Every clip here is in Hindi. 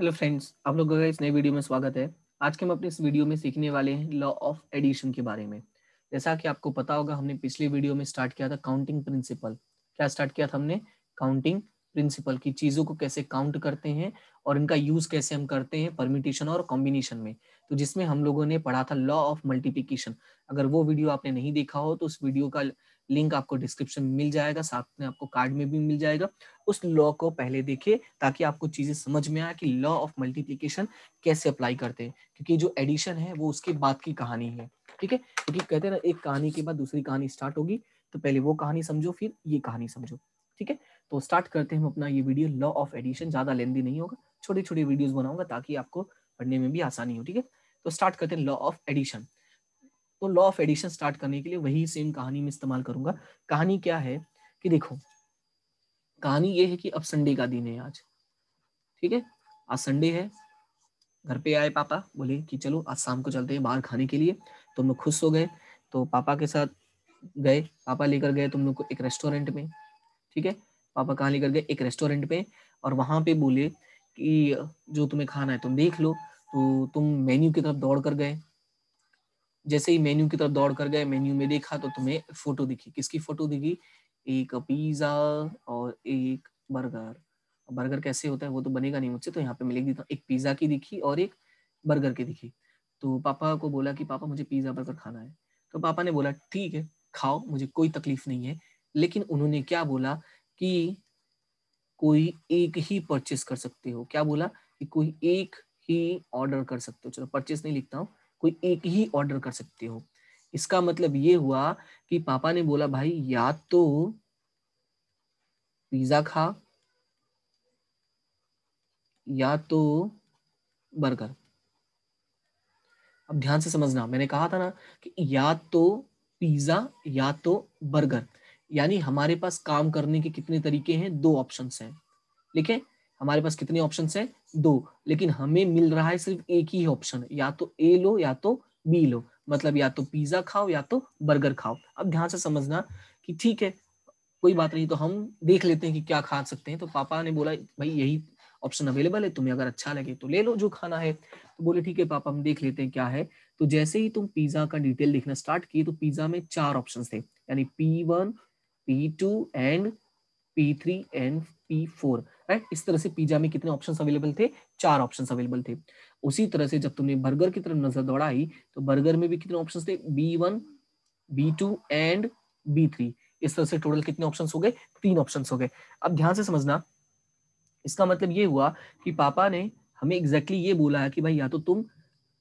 हेलो फ्रेंड्स आप लोगों का इस नए वीडियो में स्वागत है आज के हम अपने इस वीडियो में सीखने वाले हैं लॉ ऑफ एडिशन के बारे में जैसा कि आपको पता होगा हमने पिछले वीडियो में स्टार्ट किया था काउंटिंग प्रिंसिपल क्या स्टार्ट किया था हमने काउंटिंग प्रिंसिपल की चीज़ों को कैसे काउंट करते हैं और इनका यूज़ कैसे हम करते हैं परमिटेशन और कॉम्बिनेशन में तो जिसमें हम लोगों ने पढ़ा था लॉ ऑफ मल्टीप्लीकेशन अगर वो वीडियो आपने नहीं देखा हो तो उस वीडियो का लिंक आपको डिस्क्रिप्शन में मिल जाएगा साथ में आपको कार्ड में भी मिल जाएगा उस लॉ को पहले देखिए ताकि आपको चीजें समझ में आए कि लॉ ऑफ मल्टीप्लीकेशन कैसे अप्लाई करते हैं क्योंकि जो एडिशन है वो उसके बाद की कहानी है ठीक है क्योंकि कहते हैं ना एक कहानी के बाद दूसरी कहानी स्टार्ट होगी तो पहले वो कहानी समझो फिर ये कहानी समझो ठीक है तो स्टार्ट करते हैं हम अपना ये वीडियो लॉ ऑफ एडिशन ज्यादा लेंदी नहीं होगा छोटी छोटी वीडियोज बनाऊंगा ताकि आपको पढ़ने में भी आसानी हो ठीक है तो स्टार्ट करते हैं लॉ ऑफ एडिशन तो लॉ ऑफ एडिशन स्टार्ट करने के लिए वही सेम कहानी में इस्तेमाल करूंगा कहानी क्या है कि देखो कहानी ये है कि अब संडे का दिन है आज ठीक है आज संडे है घर पे आए पापा बोले कि चलो आज शाम को चलते हैं बाहर खाने के लिए तुम लोग खुश हो गए तो पापा के साथ गए पापा लेकर गए तुम लोग को एक रेस्टोरेंट में ठीक है पापा कहाँ लेकर गए एक रेस्टोरेंट में और वहाँ पे बोले कि जो तुम्हें खाना है तुम देख लो तो तुम मेन्यू की तरफ दौड़ कर गए जैसे ही मेन्यू की तरफ दौड़ कर गए मेन्यू में देखा तो तुम्हें फोटो दिखी किसकी फोटो दिखी एक पिज्जा और एक बर्गर बर्गर कैसे होता है वो तो बनेगा नहीं मुझसे तो यहाँ पे मैं लिख देता हूँ एक पिज्जा की दिखी और एक बर्गर की दिखी तो पापा को बोला कि पापा मुझे पिज्जा बर्गर खाना है तो पापा ने बोला ठीक है खाओ मुझे कोई तकलीफ नहीं है लेकिन उन्होंने क्या बोला कि कोई एक ही परचेस कर सकते हो क्या बोला कि कोई एक ही ऑर्डर कर सकते हो चलो परचेस नहीं लिखता हूँ कोई एक ही ऑर्डर कर सकते हो इसका मतलब ये हुआ कि पापा ने बोला भाई या तो पिज्जा खा या तो बर्गर अब ध्यान से समझना मैंने कहा था ना कि या तो पिज्जा या तो बर्गर यानी हमारे पास काम करने के कितने तरीके हैं दो ऑप्शन हैं लिखे हमारे पास कितने ऑप्शन है दो लेकिन हमें मिल रहा है सिर्फ एक ही ऑप्शन या तो ए लो या तो बी लो मतलब या तो पिज्जा खाओ या तो बर्गर खाओ अब ध्यान से समझना कि ठीक है कोई बात नहीं तो हम देख लेते हैं कि क्या खा सकते हैं तो पापा ने बोला भाई यही ऑप्शन अवेलेबल है तुम्हें अगर अच्छा लगे तो ले लो जो खाना है तो बोले ठीक है पापा हम देख लेते हैं क्या है तो जैसे ही तुम पिज्जा का डिटेल लिखना स्टार्ट किए तो पिज्जा में चार ऑप्शन थे यानी P one P two and P three and P four right इस तरह से पिज्जा में कितने ऑप्शन अवेलेबल थे चार ऑप्शन अवेलेबल थे उसी तरह से जब तुमने बर्गर की तरफ नजर दौड़ाई तो बर्गर में भी कितने ऑप्शन थे B one B two and B three इस तरह से टोटल कितने ऑप्शन हो गए तीन ऑप्शन हो गए अब ध्यान से समझना इसका मतलब ये हुआ कि पापा ने हमें एग्जैक्टली exactly ये बोला है कि भाई या तो तुम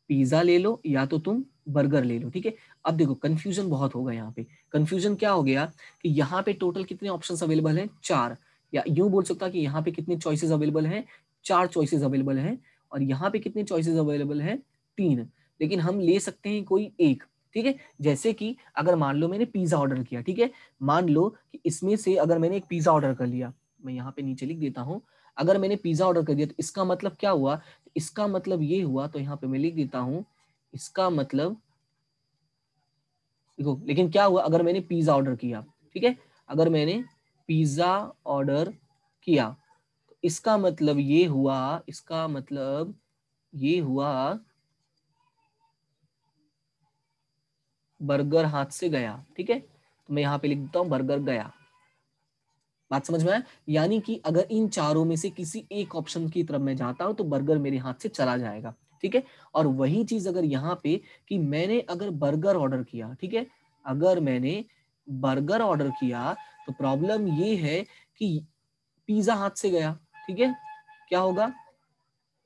पिज्जा ले लो या तो तुम बर्गर ले लो ठीक है अब देखो कंफ्यूजन बहुत होगा यहाँ पे कंफ्यूजन क्या हो गया कि यहाँ पे टोटल कितने ऑप्शंस अवेलेबल हैं चार या यूं बोल सकता कि यहाँ पे कितने चॉइसेस अवेलेबल हैं चार चॉइसेस अवेलेबल हैं और यहाँ पे कितने चॉइसेस अवेलेबल हैं तीन लेकिन हम ले सकते हैं कोई एक ठीक है जैसे कि अगर मान लो मैंने पिज्जा ऑर्डर किया ठीक है मान लो कि इसमें से अगर मैंने एक पिज्जा ऑर्डर कर लिया मैं यहाँ पे नीचे लिख देता हूँ अगर मैंने पिज्जा ऑर्डर कर दिया तो इसका मतलब क्या हुआ इसका मतलब ये हुआ तो यहाँ पे मैं लिख देता हूँ इसका मतलब देखो लेकिन क्या हुआ अगर मैंने पिज्जा ऑर्डर किया ठीक है अगर मैंने पिज़्ज़ा ऑर्डर किया तो इसका मतलब ये हुआ इसका मतलब ये हुआ बर्गर हाथ से गया ठीक है तो मैं यहां पे लिख देता हूं बर्गर गया बात समझ में आया यानी कि अगर इन चारों में से किसी एक ऑप्शन की तरफ मैं जाता हूं तो बर्गर मेरे हाथ से चला जाएगा ठीक है और वही चीज अगर यहाँ पे कि मैंने अगर बर्गर ऑर्डर किया ठीक है अगर मैंने बर्गर ऑर्डर किया तो प्रॉब्लम ये है कि पिज्जा हाथ से गया ठीक है क्या होगा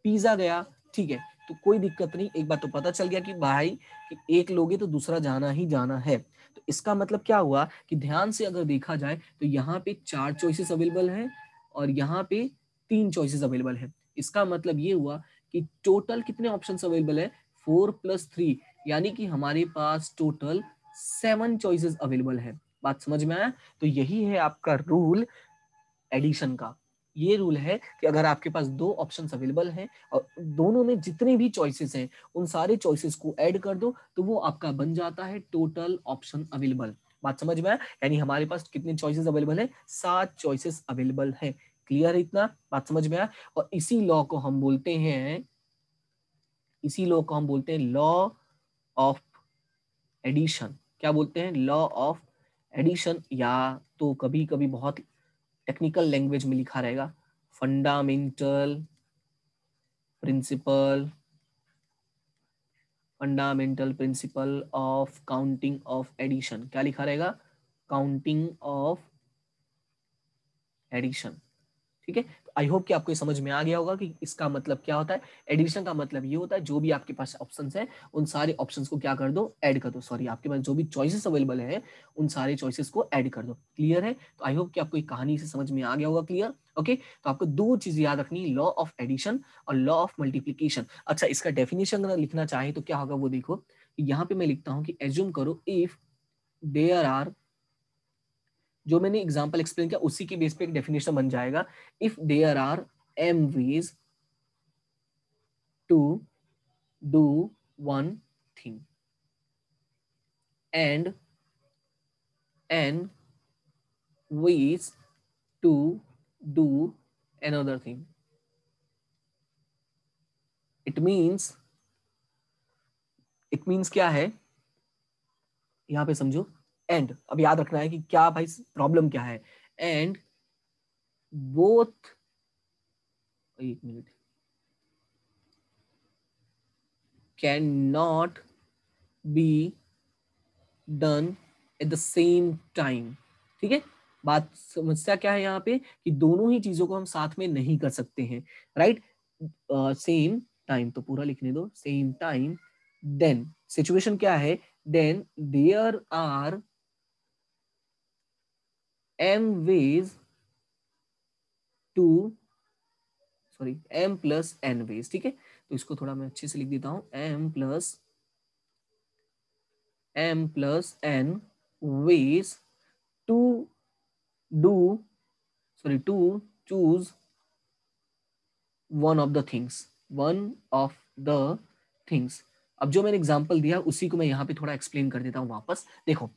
पिज्जा गया ठीक है तो कोई दिक्कत नहीं एक बार तो पता चल गया कि भाई कि एक लोगे तो दूसरा जाना ही जाना है तो इसका मतलब क्या हुआ कि ध्यान से अगर देखा जाए तो यहाँ पे चार चॉइसेस अवेलेबल है और यहाँ पे तीन चॉइसेस अवेलेबल है इसका मतलब ये हुआ कि टोटल कितने ऑप्शन अवेलेबल है फोर प्लस थ्री यानी कि हमारे पास टोटल सेवन चॉइसेस अवेलेबल है बात समझ में आया तो यही है आपका रूल एडिशन का ये रूल है कि अगर आपके पास दो ऑप्शन अवेलेबल हैं और दोनों में जितने भी चॉइसेस हैं उन सारे चॉइसेस को ऐड कर दो तो वो आपका बन जाता है टोटल ऑप्शन अवेलेबल बात समझ में आया यानी हमारे पास कितने चॉइसेस अवेलेबल हैं सात चॉइसेस अवेलेबल है क्लियर इतना बात समझ में आया और इसी लॉ को हम बोलते हैं इसी लॉ को हम बोलते हैं लॉ ऑफ एडिशन क्या बोलते हैं लॉ ऑफ एडिशन या तो कभी कभी बहुत टेक्निकल लैंग्वेज में लिखा रहेगा fundamental principle fundamental principle of counting of addition क्या लिखा रहेगा काउंटिंग ऑफ एडिशन ठीक है आई होप कि आपको ये समझ में आ गया होगा कि इसका मतलब क्या होता है एडिशन का मतलब ये होता है जो भी आपके पास ऑप्शन है उन सारे ऑप्शन को क्या कर दो एड कर दो सॉरी आपके पास जो भी चॉइसेस अवेलेबल है उन सारे चॉइसेस को एड कर दो क्लियर है तो आई होप कि आपको ये कहानी से समझ में आ गया होगा क्लियर ओके okay? तो आपको दो चीजें याद रखनी लॉ ऑफ एडिशन और लॉ ऑफ मल्टीप्लीकेशन अच्छा इसका डेफिनेशन अगर लिखना चाहे तो क्या होगा वो देखो यहाँ पे मैं लिखता हूँ कि एज्यूम करो इफ देयर आर जो मैंने एग्जाम्पल एक्सप्लेन किया उसी के बेस पे एक डेफिनेशन बन जाएगा if there are M ways to do one thing N n to do another thing it means it means क्या है यहां पे समझो एंड अब याद रखना है कि क्या भाई प्रॉब्लम क्या है एंड बोथ एक मिनट can not be done at the same time ठीक है बात समस्या क्या है यहाँ पे कि दोनों ही चीजों को हम साथ में नहीं कर सकते हैं राइट सेम टाइम तो पूरा लिखने दो सेम टाइम देन सिचुएशन क्या है then there are m ways to sorry m plus n ways ठीक है तो इसको थोड़ा मैं अच्छे से लिख देता हूं m plus m plus n ways to do sorry to choose one of the things one of the things अब जो मैंने एग्जाम्पल दिया उसी को मैं यहाँ पे थोड़ा एक्सप्लेन कर देता हूँ वापस देखो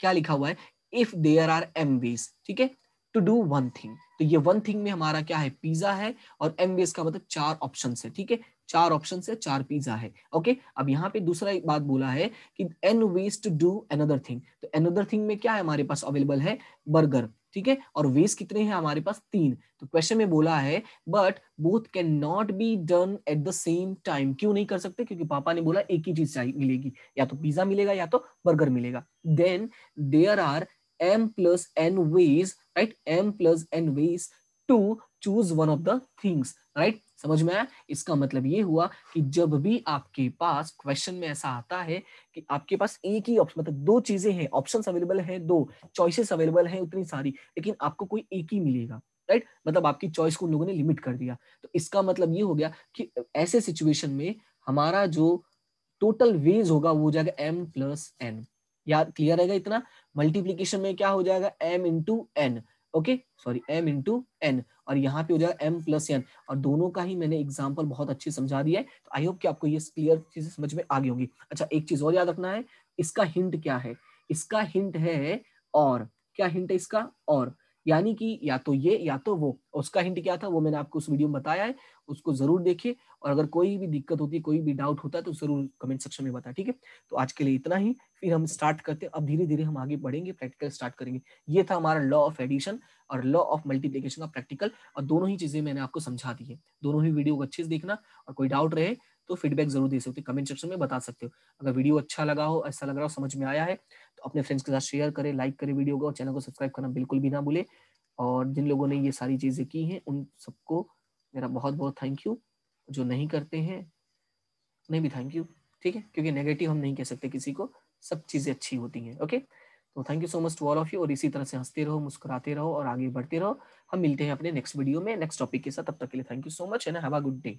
क्या लिखा हुआ है इफ देयर आर एमवेज ठीक है टू डू वन थिंग तो ये वन थिंग में हमारा क्या है पिज्जा है और एमवेज का मतलब चार ऑप्शन है ठीक है चार ऑप्शन है चार पिज्जा है ओके अब यहाँ पे दूसरा एक बात बोला है कि n ways to do another thing तो एनदर थिंग में क्या है हमारे पास अवेलेबल है बर्गर ठीक है और वेज कितने हैं हमारे पास तीन तो क्वेश्चन में बोला है but both can not be done at the same time क्यों नहीं कर सकते क्योंकि पापा ने बोला एक ही चीज मिलेगी या तो पिज्जा मिलेगा या तो बर्गर मिलेगा then there are m plus n ways right m plus n ways to choose one of the things right समझ में आया इसका मतलब ये हुआ कि जब भी आपके पास क्वेश्चन में ऐसा आता है कि आपके पास एक ही ऑप्शन मतलब दो चीजें हैं ऑप्शन अवेलेबल हैं दो चॉइसेस अवेलेबल हैं उतनी सारी लेकिन आपको कोई एक ही मिलेगा राइट मतलब आपकी चॉइस को उन लोगों ने लिमिट कर दिया तो इसका मतलब ये हो गया कि ऐसे सिचुएशन में हमारा जो टोटल वेज होगा वो हो जाएगा एम प्लस एन याद क्लियर रहेगा इतना मल्टीप्लीकेशन में क्या हो जाएगा m into n okay sorry m into n और यहाँ पे हो जाएगा एम प्लस एन और दोनों का ही मैंने एग्जाम्पल बहुत अच्छे समझा दिया है तो आई होप कि आपको ये क्लियर चीजें समझ में आ गई होंगी अच्छा एक चीज और याद रखना है इसका हिंट क्या है इसका हिंट है और क्या हिंट है इसका और यानी कि या तो ये या तो वो उसका हिंट क्या था वो मैंने आपको उस वीडियो में बताया है उसको जरूर देखिए और अगर कोई भी दिक्कत होती है कोई भी डाउट होता है तो जरूर कमेंट सेक्शन में बताया ठीक है तो आज के लिए इतना ही फिर हम स्टार्ट करते हैं अब धीरे धीरे हम आगे बढ़ेंगे प्रैक्टिकल स्टार्ट करेंगे ये था हमारा लॉ ऑफ एडिशन और लॉ ऑफ मल्टीप्लीकेशन का प्रैक्टिकल और दोनों ही चीजें मैंने आपको समझा दी है दोनों ही वीडियो को अच्छे से देखना और कोई डाउट रहे तो फीडबैक जरूर दे सकते हो कमेंट सेक्शन में बता सकते हो अगर वीडियो अच्छा लगा हो ऐसा लग रहा हो समझ में आया है तो अपने फ्रेंड्स के साथ शेयर करें लाइक करें वीडियो को चैनल को सब्सक्राइब करना बिल्कुल भी ना भूले और जिन लोगों ने ये सारी चीज़ें की हैं उन सबको मेरा बहुत बहुत थैंक यू जो नहीं करते हैं नहीं भी थैंक यू ठीक है क्योंकि नेगेटिव हम नहीं कह सकते किसी को सब चीज़ें अच्छी होती हैं ओके तो thank you so much to all of you और इसी तरह से हंसते रहो मुस्कुराते रहो और आगे बढ़ते रहो हम मिलते हैं अपने नेक्स्ट वीडियो में नेक्स्ट टॉपिक के साथ तब तक के लिए thank you so much and have a good day